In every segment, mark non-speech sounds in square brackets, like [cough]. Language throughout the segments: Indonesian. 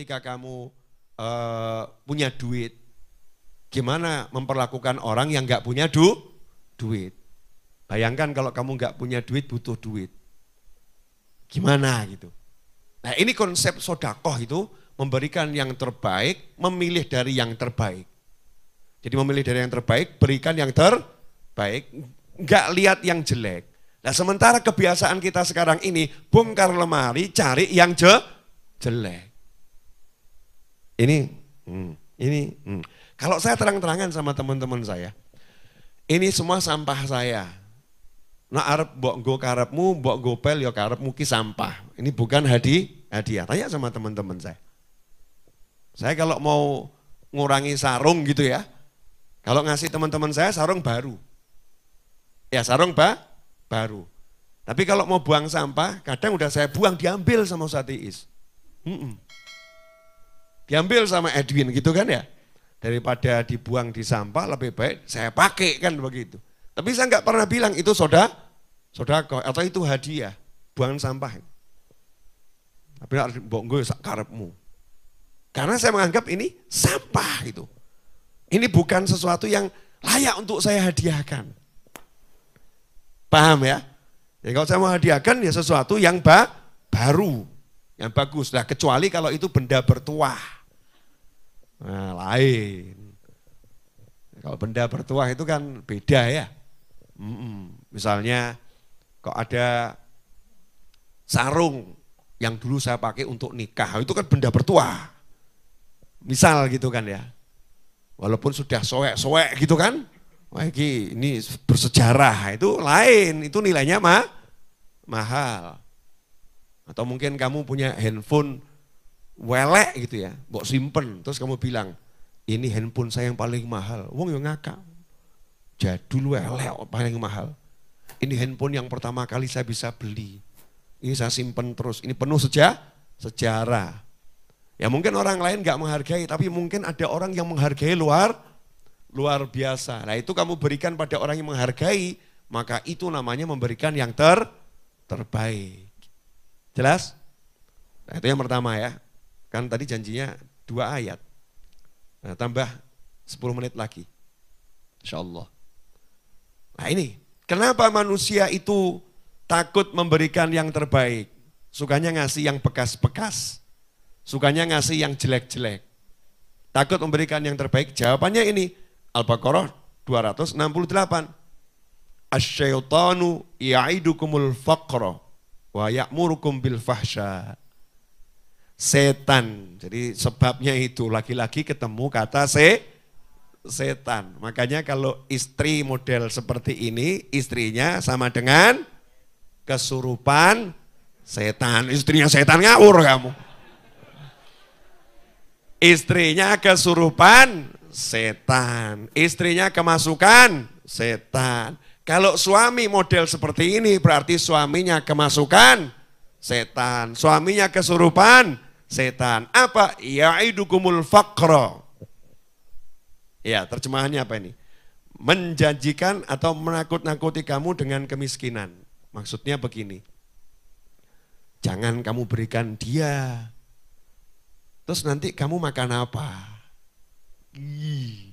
ketika kamu uh, punya duit, gimana memperlakukan orang yang nggak punya du duit. Bayangkan kalau kamu nggak punya duit, butuh duit. Gimana gitu. Nah ini konsep sodakoh itu memberikan yang terbaik, memilih dari yang terbaik. Jadi memilih dari yang terbaik, berikan yang terbaik, nggak lihat yang jelek. Nah sementara kebiasaan kita sekarang ini, bongkar lemari, cari yang je jelek. Ini, hmm, ini. Hmm. Kalau saya terang-terangan sama teman-teman saya, ini semua sampah saya. Nah arep bok go karepmu, bok go pel yo ya karepmu ki sampah. Ini bukan hadiah, hadiah. Tanya sama teman-teman saya. Saya kalau mau ngurangi sarung gitu ya, kalau ngasih teman-teman saya sarung baru. Ya sarung ba, baru. Tapi kalau mau buang sampah, kadang udah saya buang diambil sama Ustaz Iis. -mm diambil sama Edwin gitu kan ya. Daripada dibuang di sampah lebih baik saya pakai kan begitu. Tapi saya nggak pernah bilang itu soda, soda kok atau itu hadiah, buang sampah. Tapi harus gue karepmu. Karena saya menganggap ini sampah gitu. Ini bukan sesuatu yang layak untuk saya hadiahkan. Paham ya? Jadi ya, kalau saya mau hadiahkan ya sesuatu yang ba baru, yang bagus. lah kecuali kalau itu benda bertuah. Nah, lain. Kalau benda bertuah itu kan beda ya. Mm-mm. Misalnya kok ada sarung yang dulu saya pakai untuk nikah, itu kan benda bertuah. Misal gitu kan ya. Walaupun sudah soek-soek gitu kan. Wah ini, ini bersejarah, nah, itu lain, itu nilainya mah mahal. Atau mungkin kamu punya handphone welek gitu ya, mbok simpen, terus kamu bilang, ini handphone saya yang paling mahal. Wong yang ngakak. Jadul welek paling mahal. Ini handphone yang pertama kali saya bisa beli. Ini saya simpen terus. Ini penuh seja, sejarah. Ya mungkin orang lain nggak menghargai, tapi mungkin ada orang yang menghargai luar luar biasa. Nah itu kamu berikan pada orang yang menghargai, maka itu namanya memberikan yang ter terbaik. Jelas? Nah, itu yang pertama ya. Kan tadi janjinya dua ayat. Nah, tambah 10 menit lagi. Insya Allah. Nah ini, kenapa manusia itu takut memberikan yang terbaik? Sukanya ngasih yang bekas-bekas. Sukanya ngasih yang jelek-jelek. Takut memberikan yang terbaik. Jawabannya ini, Al-Baqarah 268. Asyaitanu ya'idukumul faqra wa ya'murukum bil fahsyat setan. Jadi sebabnya itu laki-laki ketemu kata se setan. Makanya kalau istri model seperti ini, istrinya sama dengan kesurupan setan. Istrinya setan ngawur kamu. Istrinya kesurupan setan. Istrinya kemasukan setan. Kalau suami model seperti ini berarti suaminya kemasukan setan. Suaminya kesurupan setan. Apa? Ya'idukumul fakro. Ya, terjemahannya apa ini? Menjanjikan atau menakut-nakuti kamu dengan kemiskinan. Maksudnya begini. Jangan kamu berikan dia. Terus nanti kamu makan apa? Ih,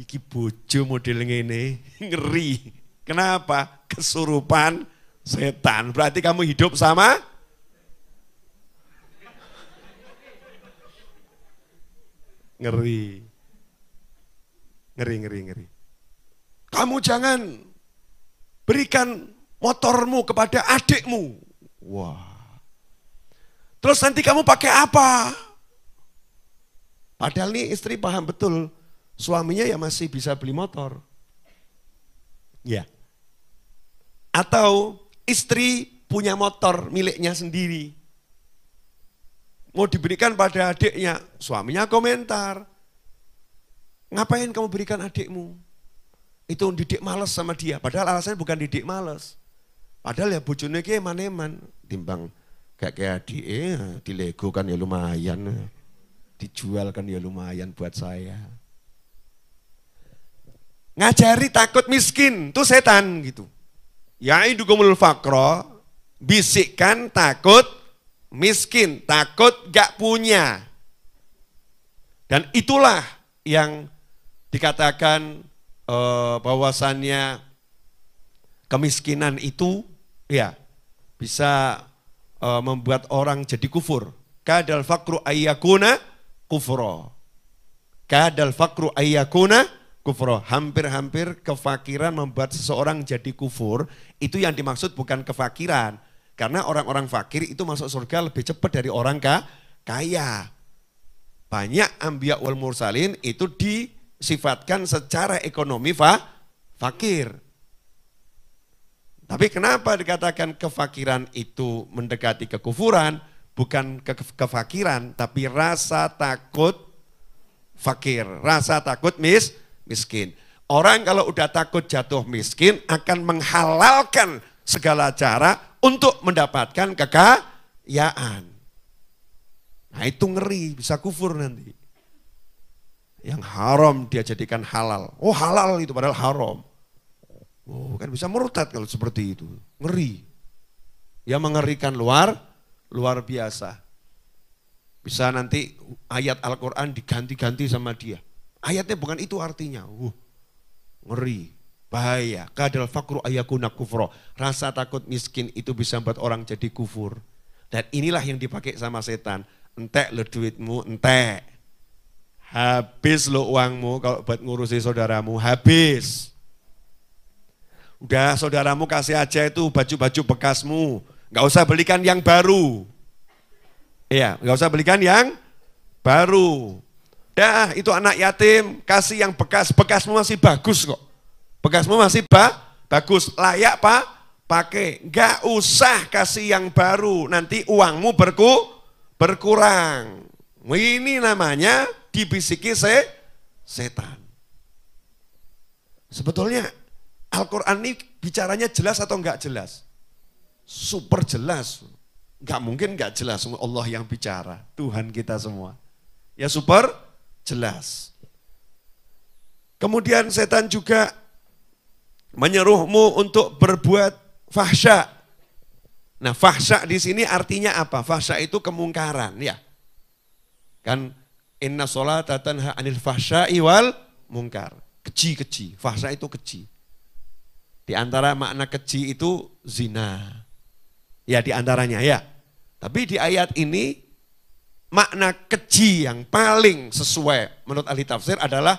iki bojo model ngene, [laughs] ngeri. Kenapa? Kesurupan setan. Berarti kamu hidup sama Ngeri. Ngeri, ngeri, ngeri. Kamu jangan berikan motormu kepada adikmu. Wah. Terus nanti kamu pakai apa? Padahal nih istri paham betul, suaminya ya masih bisa beli motor. Ya. Atau istri punya motor miliknya sendiri mau diberikan pada adiknya. Suaminya komentar, ngapain kamu berikan adikmu? Itu didik males sama dia, padahal alasannya bukan didik males. Padahal ya bojone ki maneman. timbang kayak kayak adik eh, Lego kan ya lumayan. Dijual kan ya lumayan buat saya. Ngajari takut miskin, tuh setan gitu. Ya idukumul fakro, bisikkan takut miskin, takut gak punya. Dan itulah yang dikatakan eh, bahwasannya kemiskinan itu ya bisa eh, membuat orang jadi kufur. Kadal fakru ayyakuna kufro. Kadal fakru ayyakuna kufro. Hampir-hampir kefakiran membuat seseorang jadi kufur, itu yang dimaksud bukan kefakiran, karena orang-orang fakir itu masuk surga lebih cepat dari orang kaya. Banyak ambia wal mursalin itu disifatkan secara ekonomi fa, fakir. Tapi kenapa dikatakan kefakiran itu mendekati kekufuran? Bukan ke kefakiran, tapi rasa takut fakir, rasa takut mis, miskin. Orang kalau udah takut jatuh miskin akan menghalalkan segala cara untuk mendapatkan kekayaan. Nah itu ngeri, bisa kufur nanti. Yang haram dia jadikan halal. Oh halal itu padahal haram. Oh kan bisa murtad kalau seperti itu. Ngeri. Ya mengerikan luar, luar biasa. Bisa nanti ayat Al-Quran diganti-ganti sama dia. Ayatnya bukan itu artinya. Uh, ngeri. Bahaya. Kadal fakru ayakuna kufro. Rasa takut miskin itu bisa buat orang jadi kufur. Dan inilah yang dipakai sama setan. Entek lo duitmu, entek. Habis lo uangmu kalau buat ngurusi saudaramu, habis. Udah saudaramu kasih aja itu baju-baju bekasmu. Gak usah belikan yang baru. Iya, gak usah belikan yang baru. Dah, itu anak yatim, kasih yang bekas. Bekasmu masih bagus kok. Bekasmu masih ba bagus, layak pak pakai. gak usah kasih yang baru, nanti uangmu berku berkurang. Ini namanya dibisiki se setan. Sebetulnya Al-Quran ini bicaranya jelas atau enggak jelas? Super jelas. Enggak mungkin enggak jelas. Allah yang bicara, Tuhan kita semua. Ya super jelas. Kemudian setan juga Menyeruhmu untuk berbuat fahsya. Nah, fahsya di sini artinya apa? Fahsya itu kemungkaran, ya. Kan inna sholata tanha anil fahsya iwal mungkar. Keji-keji, fahsya itu keji. Di antara makna keji itu zina. Ya di antaranya ya. Tapi di ayat ini makna keji yang paling sesuai menurut ahli tafsir adalah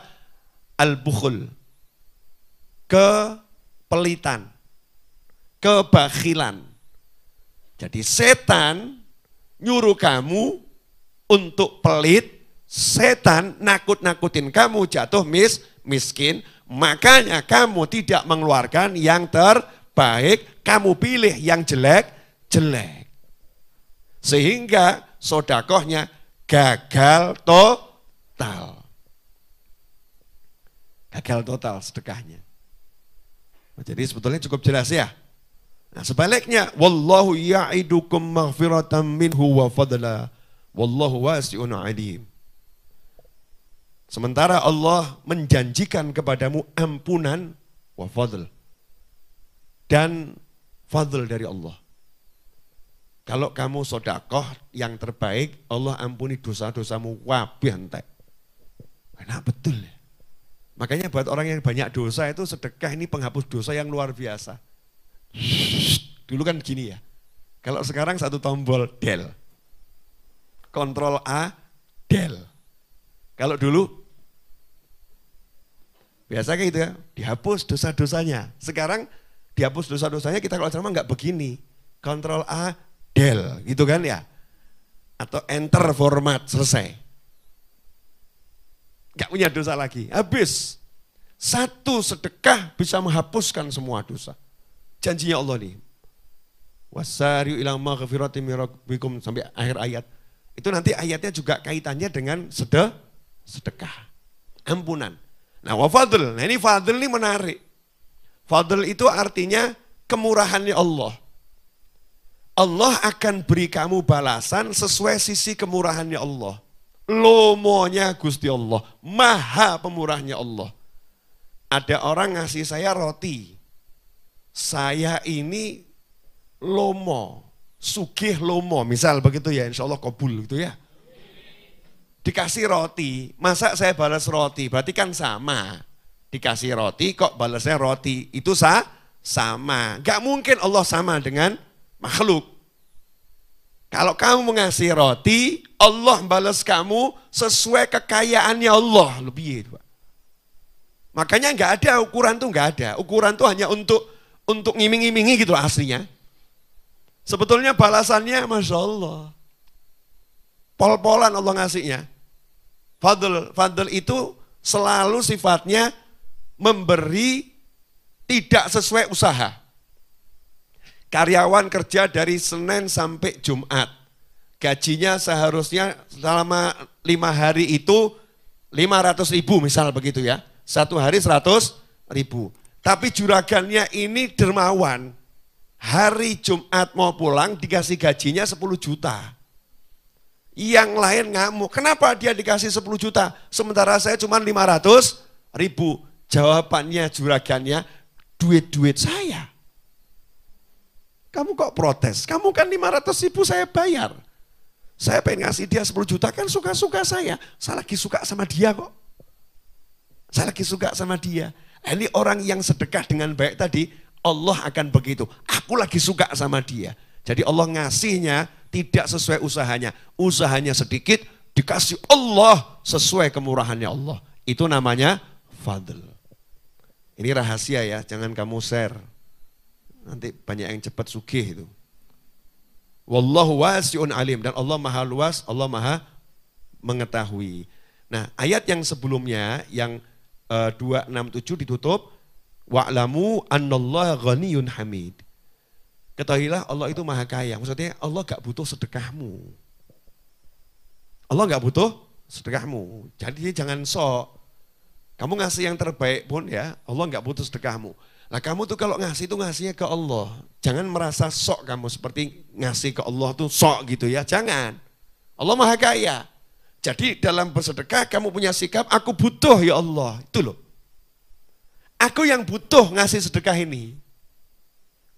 al-bukhul. Ke pelitan, kebakilan. Jadi setan nyuruh kamu untuk pelit, setan nakut-nakutin kamu jatuh mis, miskin, makanya kamu tidak mengeluarkan yang terbaik, kamu pilih yang jelek, jelek. Sehingga sodakohnya gagal total. Gagal total sedekahnya. Jadi sebetulnya cukup jelas ya. Nah, sebaliknya, wallahu ya'idukum maghfiratan minhu wa fadla. Wallahu wasi'un alim. Sementara Allah menjanjikan kepadamu ampunan wa fadl. Dan fadl dari Allah. Kalau kamu sodakoh yang terbaik, Allah ampuni dosa-dosamu wabih entek. Enak betul ya. Makanya buat orang yang banyak dosa itu sedekah ini penghapus dosa yang luar biasa. Dulu kan gini ya. Kalau sekarang satu tombol del. Kontrol A, del. Kalau dulu biasa kayak gitu ya, dihapus dosa-dosanya. Sekarang dihapus dosa-dosanya kita kalau ceramah nggak begini. Kontrol A, del gitu kan ya. Atau enter format selesai. Gak punya dosa lagi. Habis. Satu sedekah bisa menghapuskan semua dosa. Janjinya Allah nih. Wasariu ilang maghfirati mirabikum sampai akhir ayat. Itu nanti ayatnya juga kaitannya dengan sedekah. sedekah. Ampunan. Nah wafadl, nah ini fadl ini menarik. Fadl itu artinya kemurahannya Allah. Allah akan beri kamu balasan sesuai sisi kemurahannya Allah. Lomonya Gusti Allah, maha pemurahnya Allah. Ada orang ngasih saya roti, saya ini lomo, sugih lomo, misal begitu ya, insya Allah kabul gitu ya. Dikasih roti, masa saya balas roti, berarti kan sama. Dikasih roti, kok balasnya roti, itu sah? Sama. Gak mungkin Allah sama dengan makhluk. Kalau kamu mengasihi roti, Allah balas kamu sesuai kekayaannya Allah. Lebih itu. Makanya nggak ada ukuran tuh nggak ada. Ukuran tuh hanya untuk untuk ngiming-ngimingi gitu aslinya. Sebetulnya balasannya Masya Allah. Pol-polan Allah ngasihnya. Fadl, fadl itu selalu sifatnya memberi tidak sesuai usaha. Karyawan kerja dari Senin sampai Jumat. Gajinya seharusnya selama lima hari itu 500 ribu misal begitu ya. Satu hari 100 ribu. Tapi juragannya ini dermawan. Hari Jumat mau pulang dikasih gajinya 10 juta. Yang lain ngamuk. Kenapa dia dikasih 10 juta? Sementara saya cuma 500 ribu. Jawabannya juragannya duit-duit saya protes. Kamu kan 500 ribu saya bayar. Saya pengen ngasih dia 10 juta kan suka-suka saya. Saya lagi suka sama dia kok. Saya lagi suka sama dia. Nah, ini orang yang sedekah dengan baik tadi, Allah akan begitu. Aku lagi suka sama dia. Jadi Allah ngasihnya tidak sesuai usahanya. Usahanya sedikit, dikasih Allah sesuai kemurahannya Allah. Itu namanya fadl. Ini rahasia ya, jangan kamu share. Nanti banyak yang cepat sugih itu. Wallahu wasi'un alim. Dan Allah maha luas, Allah maha mengetahui. Nah ayat yang sebelumnya, yang eh, uh, 267 ditutup, Wa'lamu annallaha ghaniyun hamid. Ketahuilah Allah itu maha kaya. Maksudnya Allah gak butuh sedekahmu. Allah gak butuh sedekahmu. Jadi jangan sok. Kamu ngasih yang terbaik pun ya, Allah gak butuh sedekahmu. Lah kamu tuh kalau ngasih itu ngasihnya ke Allah. Jangan merasa sok kamu seperti ngasih ke Allah tuh sok gitu ya. Jangan. Allah maha kaya. Jadi dalam bersedekah kamu punya sikap aku butuh ya Allah. Itu loh. Aku yang butuh ngasih sedekah ini.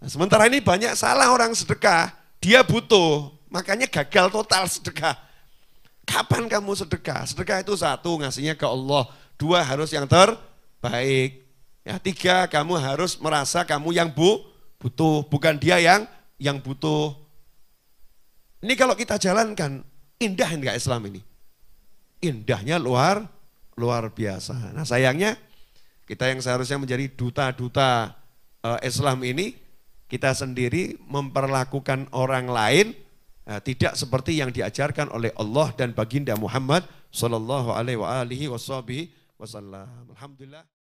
Nah, sementara ini banyak salah orang sedekah. Dia butuh. Makanya gagal total sedekah. Kapan kamu sedekah? Sedekah itu satu ngasihnya ke Allah. Dua harus yang terbaik. Ya, tiga, kamu harus merasa kamu yang bu, butuh, bukan dia yang yang butuh. Ini kalau kita jalankan, indah enggak Islam ini? Indahnya luar luar biasa. Nah sayangnya kita yang seharusnya menjadi duta-duta eh, Islam ini, kita sendiri memperlakukan orang lain eh, tidak seperti yang diajarkan oleh Allah dan baginda Muhammad Sallallahu alaihi wasallam. Alhamdulillah.